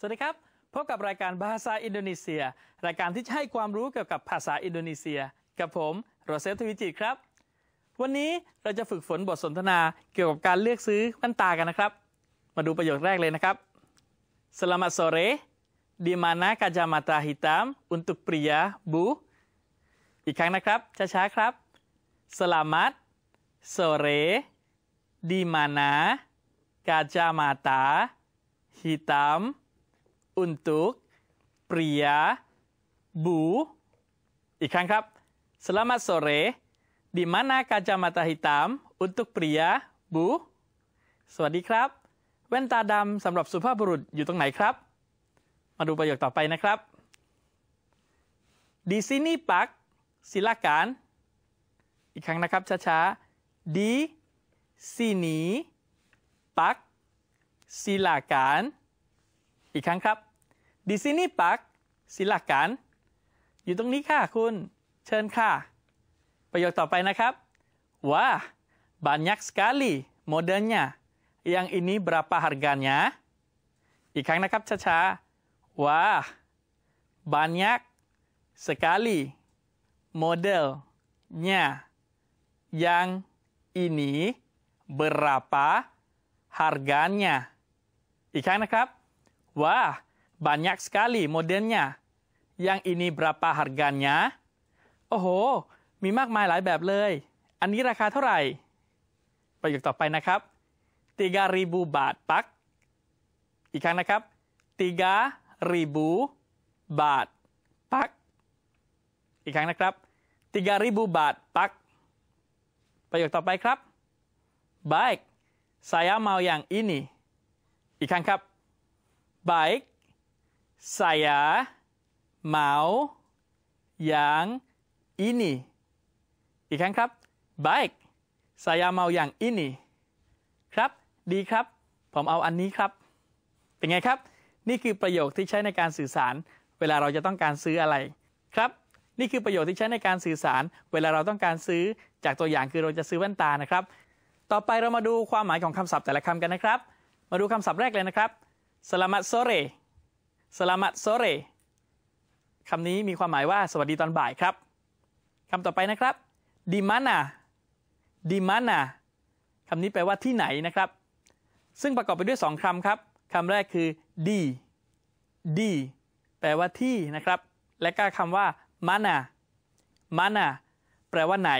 สวัสดีครับพบกับรายการภาษาอินโดนีเซียรายการที่ให้ความรู้เกี่ยวกับภาษาอินโดนีเซีย กับผมโรเซฟทวิจิตครับ วันนี้เราจะฝึกฝนบทสนทนาเกี่ยวกับการเลือกซื้อแว่นตากันนะครับ มาดูประโยคแรกเลยนะครับสลามาโซเรดีมานะกาจามาตาฮิตามอุนตุปริยาบูอีกครั้งนะครับช้าๆครับสลาม m a t sore di mana kacamata h i t a ุนตุกเปรียบูอีกครั้งครับสลามาโซเรดิมานากาจามาตาฮิตามอุนตุกเปรียบูสวัสดีครับแว่นตาดำสำหรับสุภาพบุรุษอยู่ตรงไหนครับ มาดูประโยคต่อไปนะครับดีซินี่ปักศิลาการอีกครั้งนะครับช้าๆดีซินีปักศิลาการอีกครั้งครับ di sini Pak silakan อยู่ตรงนี้ค่ะคุณเชิญค่ะประโยคต่อไปนะครับ Wah banyak sekali modelnya yang ini berapa harganya อีกครั้งนะครับช้าๆ Wah banyak sekali modelnya yang ini berapa harganya อีกครั้งนะครับ Wah Banyak sekali modelnya. Yang ini berapa harganya? โอ้โหมีมากมายหลายแบบเลย อันนี้ราคาเท่าไหร่ ประโยคต่อไปนะครับ3.000บาท ปัก อีกครั้งนะครับ3.000บาท ปักอีกครั้งนะครับ3.000บาท ปัก ประโยคต่อไปครับ baik saya mau yang ini อีกครั้งครับ baik saya mau yang ini อีกครั้งครับ baik saya mau yang ini ครับ ดีครับ ผมเอาอันนี้ครับ เป็นไงครับ นี่คือประโยคที่ใช้ในการสื่อสาร เวลาเราจะต้องการซื้ออะไรครับนี่คือประโยคที่ใช้ในการสื่อสาร เวลาเราต้องการซื้อจากตัวอย่างคือเราจะซื้อแว่นตานะครับ ต่อไปเรามาดูความหมายของคำศัพท์แต่ละคำกันนะครับมาดูคำศัพท์แรกเลยนะครับสลาม a t โซเรสลามัตโซเรคำนี้มีความหมายว่า สวัสดีตอนบ่ายครับ คำต่อไปนะครับดิมานาดิมานาคำนี้แปลว่าที่ไหนนะครับ ซึ่งประกอบไปด้วยสองคำครับ คำแรกคือดีดีแปลว่าที่นะครับ และก็คำว่ามานามานาแปลว่าไหน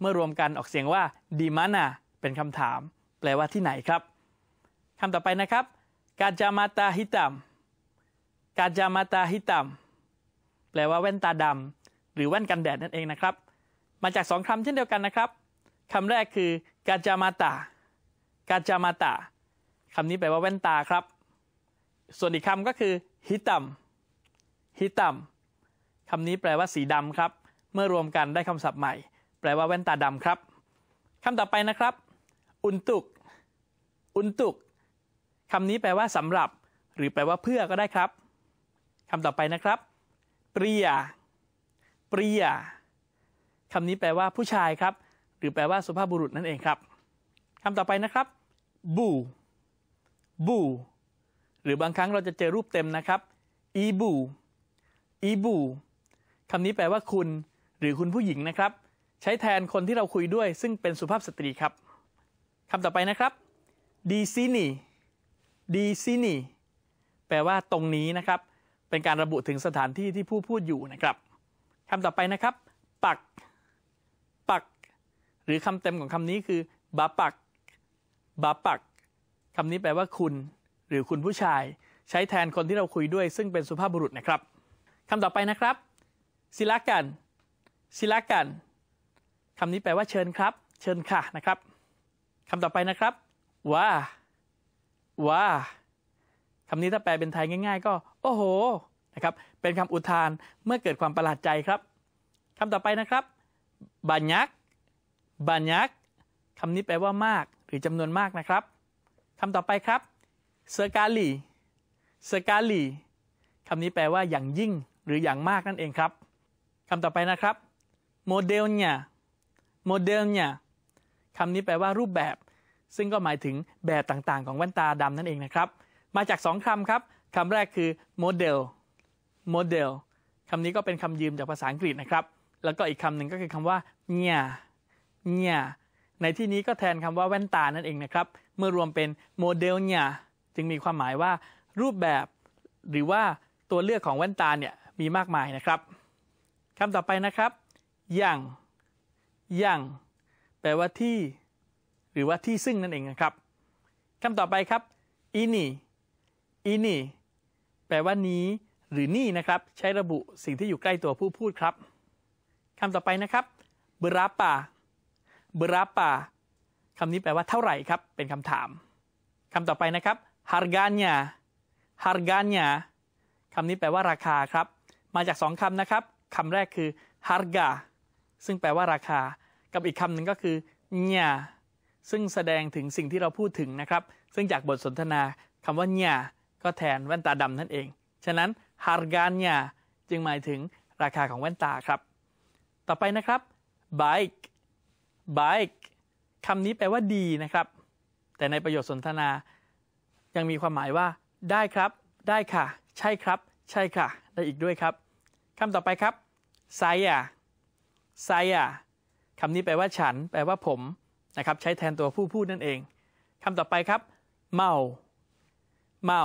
เมื่อรวมกันออกเสียงว่าดิมานาเป็นคำถาม แปลว่าที่ไหนครับคำต่อไปนะครับกาจามาตาฮิตัมกาจามาตาฮิตามแปลว่าแว่นตาดำหรือแว่นกันแดดนั่นเองนะครับ มาจากสองคำเช่นเดียวกันนะครับคำแรกคือกาจามาตากาจามาตาคำนี้แปลว่าแว่นตาครับ ส่วนอีกคำก็คือฮิตามฮิตามคำนี้แปลว่า สีดำครับ เมื่อรวมกันได้คำศัพท์ใหม่ แปลว่าแว่นตาดำครับคำต่อไปนะครับอุนตุกอุนตุกคำนี้แปลว่าสำหรับ หรือแปลว่าเพื่อก็ได้ครับคำต่อไปนะครับเปรียเปรีย คำนี้แปลว่าผู้ชายครับ หรือแปลว่าสุภาพบุรุษนั่นเองครับ คำต่อไปนะครับ บู บู หรือบางครั้งเราจะเจอรูปเต็มนะครับ อีบู อีบู คำนี้แปลว่าคุณ หรือคุณผู้หญิงนะครับ ใช้แทนคนที่เราคุยด้วยซึ่งเป็นสุภาพสตรีครับ คำต่อไปนะครับ ดีซินี ดีซินี แปลว่า ตรงนี้นะครับเป็นการระบุถึงสถานที่ที่ผู้พูดอยู่นะครับ คำต่อไปนะครับ ปัก ปัก หรือคำเต็มของคำนี้คือบาปักบาปักคำนี้แปลว่าคุณ หรือคุณผู้ชาย ใช้แทนคนที่เราคุยด้วย ซึ่งเป็นสุภาพบุรุษนะครับคำต่อไปนะครับ ศิลากัน ศิลากันคำนี้แปลว่าเชิญครับ เชิญค่ะนะครับคำต่อไปนะครับว่าว่าคำนี้ถ้าแปลเป็นไทยง่าย ๆก็โอ้โห นะครับ เป็นคำอุทานเมื่อเกิดความประหลาดใจครับคำต่อไปนะครับ บัญญักบัญญักคำนี้แปลว่ามาก หรือจำนวนมากนะครับคำต่อไปครับ เซกาลี เซกาลีคำนี้แปลว่าอย่างยิ่ง หรืออย่างมากนั่นเองครับคำต่อไปนะครับ โมเดลเนี่ยโมเดลเนี่ยคำนี้แปลว่ารูปแบบ ซึ่งก็หมายถึงแบบต่างๆ ของแว่นตาดำนั่นเองนะครับ มาจากสองคำครับคำแรกคือ model model คำนี้ก็เป็นคำยืมจากภาษาอังกฤษนะครับ แล้วก็อีกคำหนึ่งก็คือคำว่าเนี่ยเนี่ยในที่นี้ก็แทนคำว่าแว่นตานั่นเองนะครับ เมื่อรวมเป็นโมเดลเนี่ยจึงมีความหมายว่ารูปแบบ หรือว่าตัวเลือกของแว่นตาเนี่ยมีมากมายนะครับ คำต่อไปนะครับอย่างอย่าง แปลว่าที่ หรือว่าที่ซึ่ง นั่นเองนะครับ คำต่อไปครับอินี่อินี่แปลว่านี้ หรือนี่นะครับใช้ระบุสิ่งที่อยู่ใกล้ตัวผู้พูดครับคำต่อไปนะครับบราปาบราปาคำนี้แปลว่าเท่าไหร่ครับ เป็นคำถามคำต่อไปนะครับฮาร์กานียฮาร์กานียคำนี้แปลว่า ราคาครับ มาจากสองคำนะครับคำแรกคือฮาร์กาซึ่งแปลว่าราคา กับอีกคำหนึ่งก็คือ เนียซึ่งแสดงถึงสิ่งที่เราพูดถึงนะครับ ซึ่งจากบทสนทนาคำว่าเนียก็แทนแว่นตาดำนั่นเอง ฉะนั้นฮาร์กานยาจึงหมายถึงราคาของแว่นตาครับ ต่อไปนะครับบ i k e b บ k e คำนี้แปลว่าดีนะครับ แต่ในประโยชน์สนทนา ยังมีความหมายว่า ได้ครับได้ค่ะ ใช่ครับใช่ค่ะ ได้อีกด้วยครับคำต่อไปครับไซอาไซอาคำนี้แปลว่าฉัน แปลว่าผมนะครับใช้แทนตัวผู้พูดนั่นเองคำต่อไปครับเมาเมา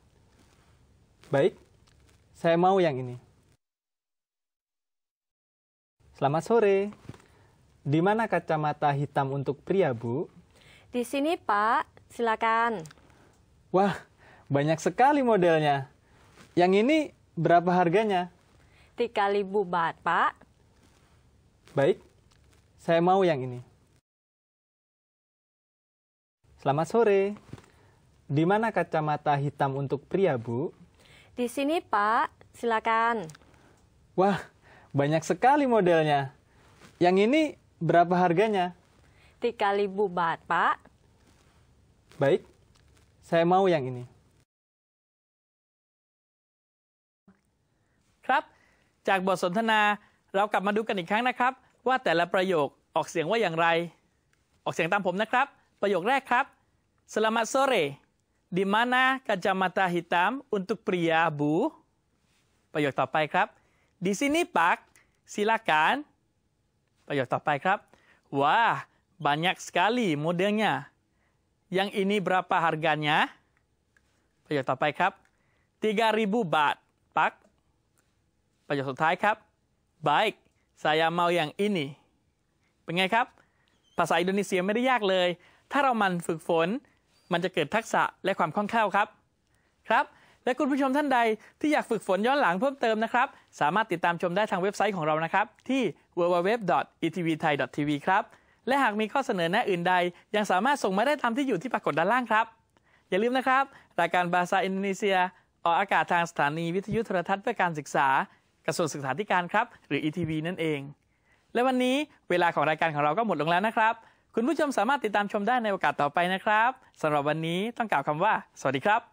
Baik, saya mau yang ini. Selamat sore. Di mana kacamata hitam untuk pria, Bu? Di sini, Pak. Silakan. Wah, banyak sekali modelnya. Yang ini berapa harganya? 3.000 baht, Pak. Baik, saya mau yang ini. Selamat sore. Di mana kacamata hitam untuk pria, Bu? Di sini Pak, silakan. Wah, banyak sekali modelnya. Yang ini berapa harganya? 3000 baht, Pak. Baik, saya mau yang ini. ครับจากบทสนทนาเรากลับมาดูกันอีกครั้งนะครับ ว่าแต่ละประโยคออกเสียงว่าอย่างไร ออกเสียงตามผมนะครับประโยคแรกครับสลามัตโซเร Di mana kacamata hitam untuk pria, Bu? Pak Pai, Krab. Di sini, Pak. Silakan. Pak Pai, Krab. Wah, banyak sekali modelnya. Yang ini berapa harganya? Pak Pai, Krab. 3.000 baht, Pak. Pak Pai, Krab. Baik, saya mau yang ini. Indonesia Pengen, meriak, เป็นไงครับ Pai, Krab. มันจะเกิดทักษะและความคล่องแคล่วครับ ครับ และคุณผู้ชมท่านใดที่อยากฝึกฝนย้อนหลังเพิ่มเติมนะครับ สามารถติดตามชมได้ทางเว็บไซต์ของเรานะครับ ที่ www.etvthai.tv ครับ และหากมีข้อเสนอแนะอื่นใด ยังสามารถส่งมาได้ตามที่อยู่ที่ปรากฏด้านล่างครับ อย่าลืมนะครับ รายการภาษาอินโดนีเซีย ออกอากาศทางสถานีวิทยุโทรทัศน์เพื่อการศึกษา กระทรวงศึกษาธิการครับหรือ ETV นั่นเอง และวันนี้เวลาของรายการของเราก็หมดลงแล้วนะครับคุณผู้ชมสามารถติดตามชมได้ในโอกาสต่อไปนะครับสำหรับวันนี้ต้องกล่าวคำว่า สวัสดีครับ